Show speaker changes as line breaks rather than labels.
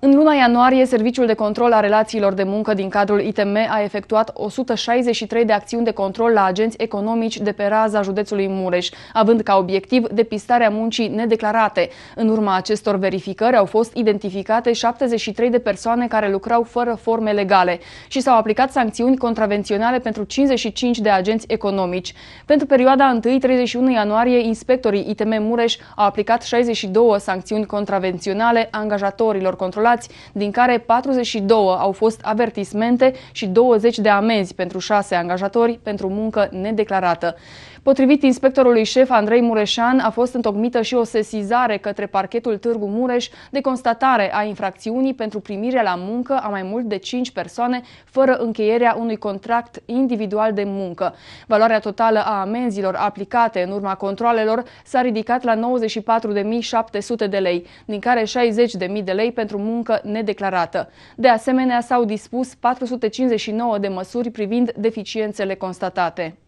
În luna ianuarie, Serviciul de Control a Relațiilor de Muncă din cadrul ITM a efectuat 163 de acțiuni de control la agenți economici de pe raza județului Mureș, având ca obiectiv depistarea muncii nedeclarate. În urma acestor verificări au fost identificate 73 de persoane care lucrau fără forme legale și s-au aplicat sancțiuni contravenționale pentru 55 de agenți economici. Pentru perioada 1-31 ianuarie, inspectorii ITM Mureș au aplicat 62 sancțiuni contravenționale angajatorilor controlați controlați, din care 42 au fost avertismente și 20 de amenzi pentru șase angajatori pentru muncă nedeclarată. Potrivit inspectorului șef Andrei Mureșan, a fost întocmită și o sesizare către parchetul Târgu Mureș de constatare a infracțiunii pentru primirea la muncă a mai mult de 5 persoane fără încheierea unui contract individual de muncă. Valoarea totală a amenzilor aplicate în urma controlelor s-a ridicat la 94.700 de lei, din care 60.000 de lei pentru muncă nedeclarată. De asemenea, s-au dispus 459 de măsuri privind deficiențele constatate.